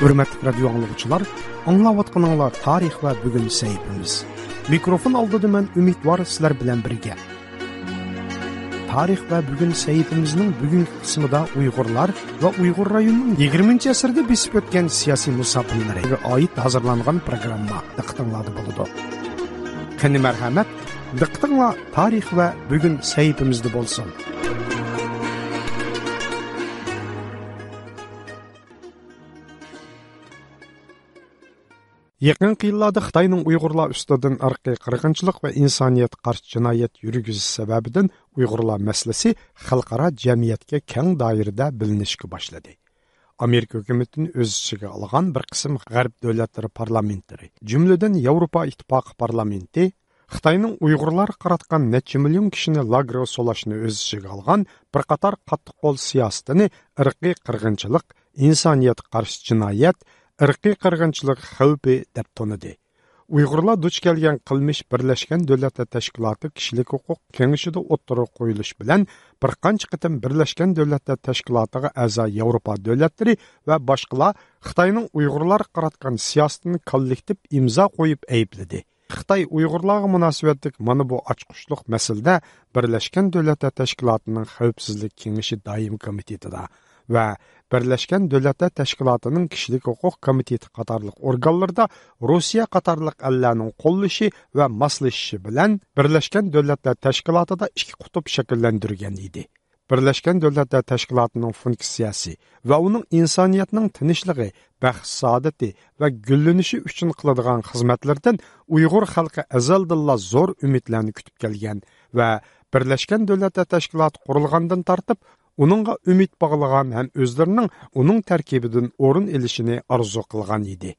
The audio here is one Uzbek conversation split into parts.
Hürmetlik radyo anlıqçılar, anlavatqınanlar tarix və bugün səyibimiz. Mikrofon aldıdı mən ümid var sizlər bilən birgə. Tarix və bugün səyibimizin bugün qismida Uygurlar və Uygur rayonunun 20-ci əsrdə besib ötən siyasi musafirlərə aid hazırlanğan proqramma diqqətinizdə buludu. Qəni mərhəmət, diqqətinizə tarix və bugün səyibimizdə bolsun. Yakınki yıllarda Xitayning Uyg'urlar ustidan irqiy qirg'inchilik va insoniyat qarshi jinoyat yurgizish sababidan Uyg'urlar masalasi xalqaro jamiyatga keng doirada bilinishga boshladi. Amerika hukumatini o'z ichiga olgan bir qism g'arb davlatlari parlamentlari, jumladan Yevropa ittifoqi parlamenti Xitayning Uyg'urlar qaratgan necha million kishini lagro solashni o'z ichiga olgan bir qator qattiq qo'l siyosatini irqiy qirg'inchilik, insoniyat qarshi jinoyat irqiy qirg'inchilik xavfi deb tonidi uyg'urlar duch kelgan qilmish birlashgan davlatlar tashkiloti kishilik huquq kengashida o'ttirib qo'yilish bilan bir qancha qatim birlashgan davlatlar tashkilotiga a'zo yevropa davlatlari va boshqalar xitoyning uyg'urlar qaratgan siyosatini kollektiv imzo qo'yib aybladi xitoy uyg'urlarga munosabatlik mana bu ochqushliq masalada birlashgan davlatlar tashkilotining xavfsizlik kengashi doim komitetida va birlashgan davlatlar tashkilotining kishilik huquq komiteti qatorliq organlarda rossiya qatorliq allarning qo'llashi va moslashishi bilan birlashgan davlatlar tashkilotida ikki qutb shakllantirgan edi birlashgan davlatlar tashkilotining funksiyasi va uning insoniyatning tinchligi baxt saodati va gullanishi uchun qiladigan xizmatlardan uyg'ur xalqi azaldilla zo'r umidlarni kutib kelgan va birlashgan davlatlar tashkiloti qurilgandan tortib uningga umid bog'lagan ham o'zlarining uning tarkibidan o'rin elishini orzu qilgan edi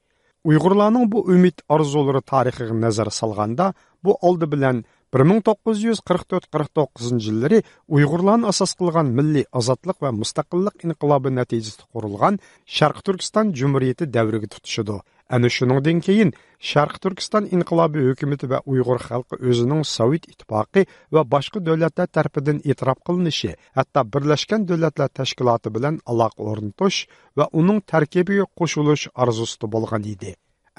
uyg'urlarning bu umid orzulari tarixiga nazar solganda bu oldi bilan 1944-49 yilları Uyghurlarni asas qilgan milliy ozodlik ва mustaqillik inqilobi natijasida qurilgan Sharq Turkiston Jumhuriyati davriga tutishidi. Ana shuningdan кейин Sharq Turkiston inqilobi hukumatı ва Uyg'ur xalqi o'zining Sovet ittifoqi ва boshqa davlatlar tomonidan e'tirof qilinishi, hatto Birlashgan Davlatlar Tashkiloti bilan aloqa o'rnatish ва uning tarkibiga qo'shilish orzusida bo'lgan edi.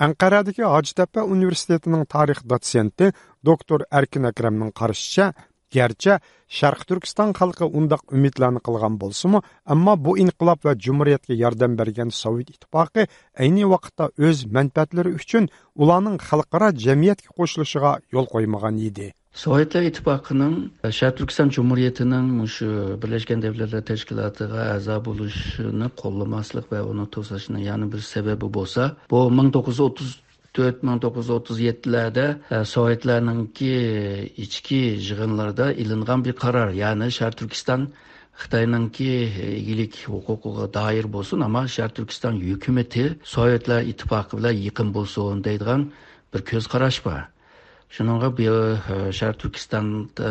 anqaradagi hojitapa universitetining tarix dotsenti doktor arkin akramning qarashicha garchi sharq turkiston xalqi undoq umidlarni qilgan bo'lsimi ammo bu inqilob va jumuriyatga yordam bergan sovet ittifoqi ayni vaqtda o'z manfaatlari uchun ularning xalqaro jamiyatga qo'shilishiga yo'l qo'ymagan edi sovetlar ittifoqining sharq turkiston jumuriyatining shu birlashgan davlatlar tashkilotiga a'zo bo'lishini qo'llamaslik va uni to'sashni yana bir sababi bo'lsa bu ming to'qqiz yuz o'ttiz to'rt ming to'qqiz yuz o'ttiz yettilarda e, sovetlarninki e, ichki yig'inlarda ilingan bir qaror ya'ni shar turkiston xitoyninki egalik huquqiga doir bo'lsin ammo shar turkiston hukumati sovetlar ittifoqi bilan yaqin bo'lsin deydigan bir ko'zqarash bor shuninga bu e, shar turkistonni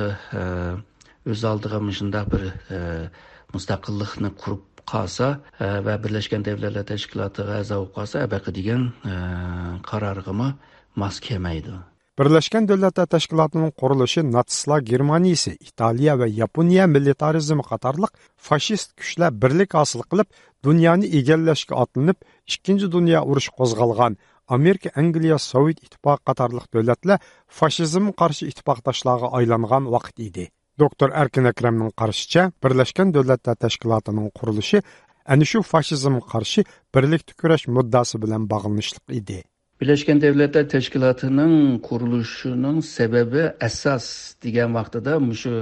o'z oldiga shundoq bir mustaqillikni qurib qolsa va birlashgan davlatlar tashkilotiga a'zo bo'lib qolsa abaqa degan qarorg'imi mos kelmaydi birlashgan davlatlar tashkilotining qurilishi natsistlar germaniyasi italiya va yaponiya militarizmi qatorliq fashist kuchlar birlik hosil qilib dunyoni egallashga otlanib ikkinchi dunyo urushi qo'zg'algan amerika angliya sovet ittifoqi qatorliq davlatlar fashizm qarshi ittifoqdoshlarga aylangan vaqt edi doktor arkin akramning qarashicha birlashgan davlatlar tashkilotining qurilishi ana shu fashizm qarshi birlikda kurash muddasi bilan bog'lanishliq edi Birleşken Devletler Teşkilatı'nın kuruluşunun sebebi esas diyen vaxtı de şu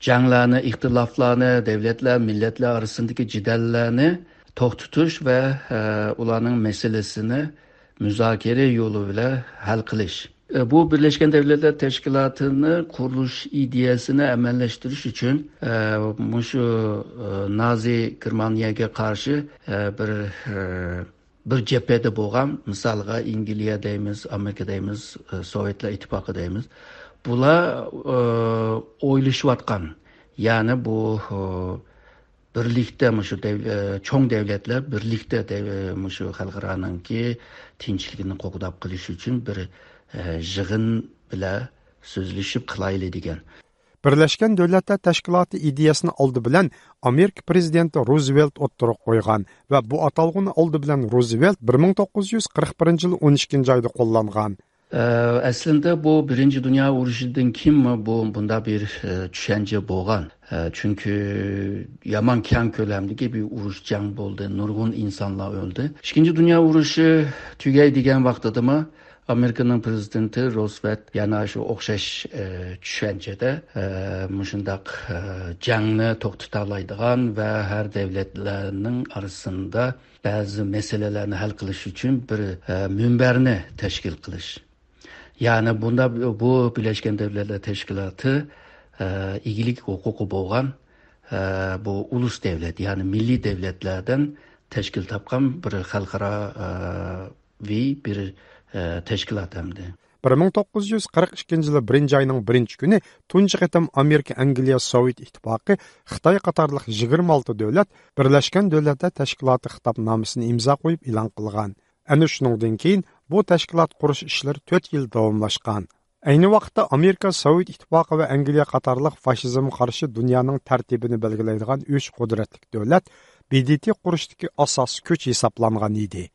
canlarını, ihtilaflarını, devletler, milletler arasındaki ciddellerini tohtutuş ve e, ularning meselesini müzakere yoluyla ile hal qilish. E, bu Birleşken Devletler Teşkilatı'nı kuruluş ideyasını emelleştiriş için e, şu e, Nazi Germaniye'ye karşı e, bir e, bir cephede ingliya deymiz amerika Amerikadaymiz, e, sovetlar ittifoqi deymiz bular e, oyluşvatkan. Yani bu e, birlikda shu şu davlatlar birlikda shu devletler birlikte dev, şu halkıranın ki bir yig'in bilan so'zlashib qilayli degan birlashgan davlatlar tashkiloti ideyasini oldi bilan Amerika Prezidenti Roosevelt otturu qo'ygan va bu atalgını oldi bilan Roosevelt 1941 yil 12. oyda qo'llangan aslida bu birinchi dunyo urushidan kimmi bu bunda bir tushuncha e, bo'lgan chunki yomon kam ko'lamdagi bir urush jang bo'ldi nurg'un insonlar o'ldi ikkinchi dunyo urushi tugaydigan vaqtidami amerikaning prezidenti rozvet yana shu o'xshash e, tushunchada e, mushundoq e, jangni to'xtata oladigan va har davlatlarning orasida ba'zi masalalarni hal qilish uchun bir minbarni tashkil qilish ya'ni bunda bu birlashgan davlatlar tashkiloti igilik huquqi bo'lgan bu ulus davlat ya'ni milliy davlatlardan tashkil topgan bir xalqaro bir təşkilat həmdi. 1942 жылы 1 айның 1 күні тұншы қетім Америка, Англия, Совет Итпақы, Қытай қатарлық 26 дөлет, Бірләшкен дөлетті тәшкілаты қытап намысын имза қойып илан қылған. Әні үшінуден кейін, бұл тәшкілат құрыш ішілер 4 ел дауымлашқан. Әйні вақытта Америка, Совет Итпақы вә Англия қатарлық фашизм қаршы дүнияның тәртебіні белгілейдіған үш қодыреттік дөлет, бедетек құрыштыки асас көч есапланған идей.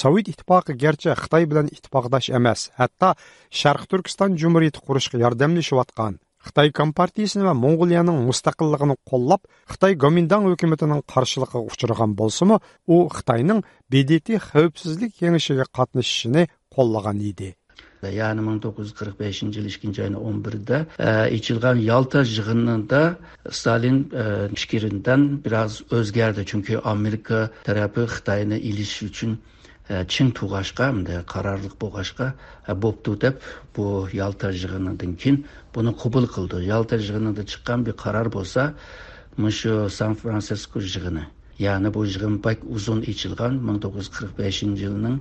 Sovet ittifoqi garchi Xitoy bilan ittifoqdosh emas, hatto Sharq Turkiston Jumhuriyati qurishga yordamlashayotgan Xitoy Kompartiyasini va Mongoliyaning mustaqilligini qo'llab, Xitoy Gomindang hukumatining qarshiligiga uchragan bo'lsa-mu, u Xitoyning BDT xavfsizlik kengashiga qatnashishini qo'llagan edi. ya'ni 1945 yil 2 ayning 11-da ichilgan Yalta yig'inida Stalin e, fikridan biroz o'zgardi, chunki Amerika tarafi Xitoyni ilish uchun Э, чың туғашқа мындай қарарлық болгашка э, бопты деп бұл ялта жығынадан кейін бұны құбыл қылды ялта жыгынында шыққан бір қарар болса мышу сан франциско жығыны яғни бұл жығын бәк ұзын ичілған 1945 жылының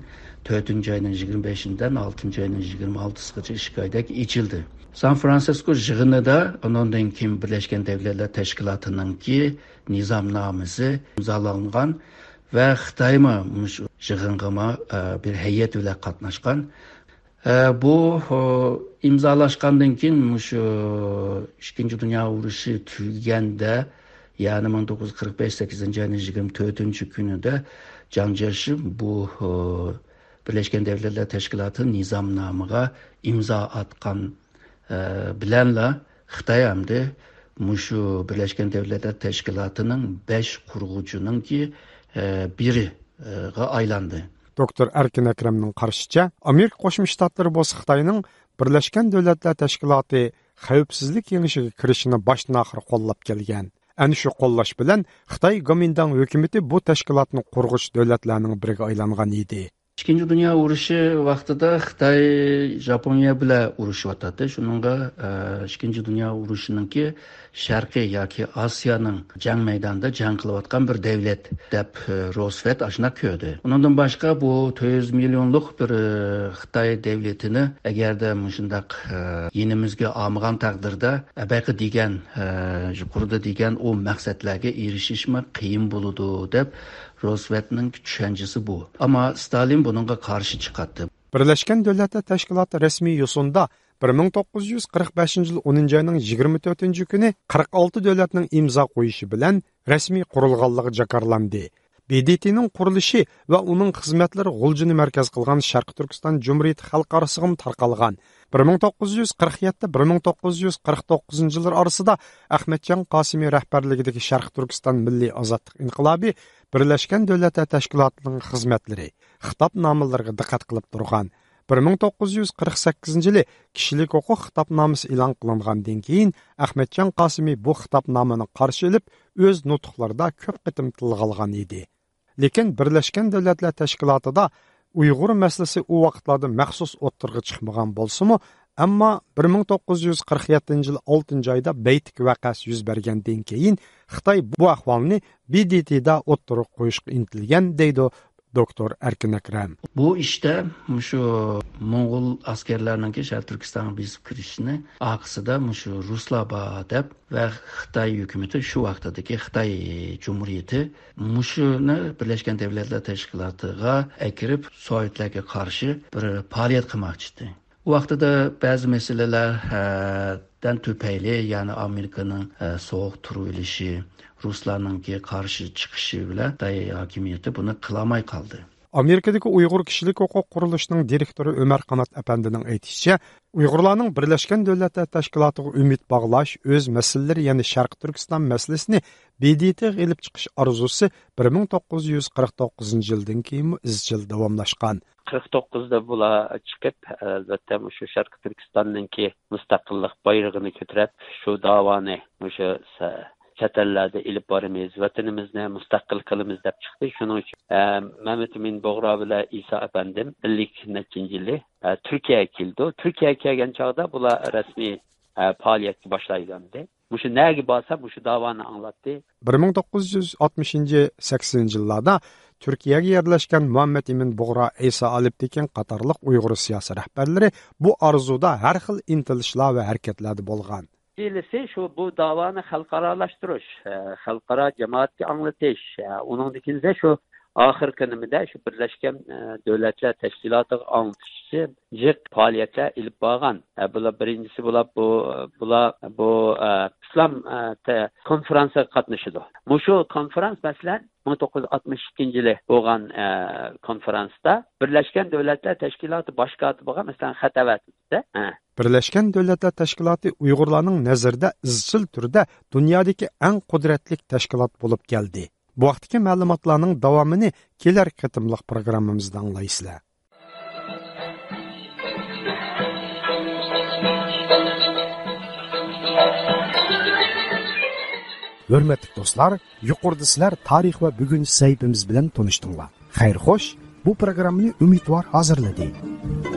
4 айының 25-ден 6 айының 26 сығы шикайдек ичілді. Сан-Франциско жығыны да кейін Бірлескен Дәвләтлер Тәшкилатының ки низамнамасы имзаланған və Xitayma şu yığınğıma e, bir heyət ilə qatnaşqan. E, bu imzalaşqandan keyin şu 2-ci dünya urushi tugaganda, yəni 1945-8-ci ilin 24-cü günüdə Cangerşi bu Birleşken Devletler Təşkilatı nizamnamığa imza atqan e, bilənlə Xitay əmdi Muşu Birleşken Devletler Təşkilatının 5 qurğucunun ki, E, biriga aylandi doktor arkin akramning qarashicha amerika qo'shma shtatlari bo'lsa xitoyning birlashgan davlatlar tashkiloti xavfsizlik kengashiga kirishini boshdan oxir qo'llab kelgan ana shu qo'llash bilan xitoy gomindan hukumati bu tashkilotni qurg'ish davlatlarning biriga aylangan edi ikkinchi dunyo urushi vaqtida xitoy yaponiya bilan urushyotadi shuninga e, ikkinchi dunyo urushiniki sharqiy yoki osiyoning jang maydonida jang qilayotgan bir davlat deb e, rosvet ashuna ko'rdi undan boshqa bu to'rt yuz millionlik bir e, xitoy davlatini agarda shundaq yenimizga olmagan taqdirda abaqi degan qurdi degan u maqsadlarga erishishmi qiyin bo'ludi deb Roosevelt'nin düşüncesi bu. Ama Stalin bununla karşı çıkarttı. Birleşken Devletler Teşkilatı resmi yosunda 1945 yil 10 айның 24 күні 46 дәүләтнең имза куйышы белән рәсми курылганлыгы жакарланды. БДТнең курылышы ва уның хезмәтләре гулҗыны мәркәз кылган Шәрқ Түркстан Җумһурият халык арасыгым таркалган 1947 1949 yıllar arasında Ahmetcan Qasimi rəhbərligidəki Şərq Türkistan Milli Azadlıq İnqilabi Birləşmiş Dövlətlər Təşkilatının xidmətləri xitab namlarına diqqət qılıb durğan. 1948 yılı kişilik hüquq xitabnamısı elan qılınğandan keyin Ahmetcan Qasimi bu xitabnamını qarşı elib öz nutqlarında köp qitim tilg'algan edi. Lekin Birləşmiş Dövlətlər Təşkilatında uyg'ur masalasi u vaqtlarda maxsus o'ttirg'i chiqmagan bo'lsimu ammo bir ming to'qqiz yuz qirq yettinchi yil oltinchi oyda baytik vaqasi yuz bergandan keyin xitoy bu ahvolni bdtda o'ttirib qo'yishga intilgan deydi doktor Erkin akram bu ishda işte, shu mo'g'ul askarlariniki sharq turkistonga bezib kirishni aqsida shu ruslaba deb va xitoy hukumati shu vaqtdagi xitoy jumuriyati mushuni birlashgan davlatlar tashkilotiga kirib sovetlarga qarshi bir faoliyat qilmoqchi vaqtida ba'zi məsələlərdən tüpəyli, yəni Amerikanın ə, soğuq turilishi, Ruslarınki qarshi chiqishi bilan Xitay hokimiyati buni qilolmay qoldi amerikadagi uyg'ur kishilik hüquq quruluşunun direktori umar Qanat apandining aytishicha uyg'urlarning Birlashgan Davlatlar Tashkilotiga umid bog'lash o'z masalalari, ya'ni Sharq Turkiston masalasini BDT ilib chiqish orzusi bir ming to'qqiz yuz qirq to'qqizinchi yildan keyin izchil davomlashgan. qirq to'qqizda bular chiqib albatta shu sharqi turkistonniki mustaqillik bayrog'ini ko'tarib shu davoni o'sha chet ellarda ilib boramiz vatanimizni mustaqil qilamiz deb chiqdi shuning uchun e, mamat min bo'g'ro bilan iso apandim ellik nechinchi yili e, turkiyaga keldi turkiyaga kelgan chog'da bular rasmiy e, faoliyatni boshlagandi shu naga borsa shu davoni anglatdi bir ming to'qqiz yuz oltmishinchi sakkizinchi yillarda turkiyaga yerlashgan muhammad ibn bug'ro iso alibdikin qatorliq uyg'ur siyosiy rahbarlari bu orzuda har xil intilishlar va harakatlarda bo'lgan ilisi shu bu davoni xalqarolashtirish e, xalqaro jamoatga anglatish e, uningdikinda shu oxirgi nimada shu birlashgan e, davlatlar tashkilotiga anglitishchi jiq faoliyatlar ilib borgan bular birinchisi bular bu bular bu islom konferansiga Bu mushu konferans masalan ming to'qqiz yuz oltmish ikkinchi yili bo'lgan e, konferansda birlashgan davlatlar tashkiloti bosh kotibiga masalan xat avatibdi birlashgan davlatlar tashkiloti uyg'urlarning nazarida izchil turda dunyodagi eng qudratli tashkilot bo'lib keldi bu vaqtdagi ma'lumotlarning davomini kelar qatimliq programmamizda anglaysizlar Hürmetlik dostlar, yuqorda sizlar tarix va bugungi saytimiz bilan tanishdinglar. Xayrxo'sh, bu programmani umidvor hozirladi.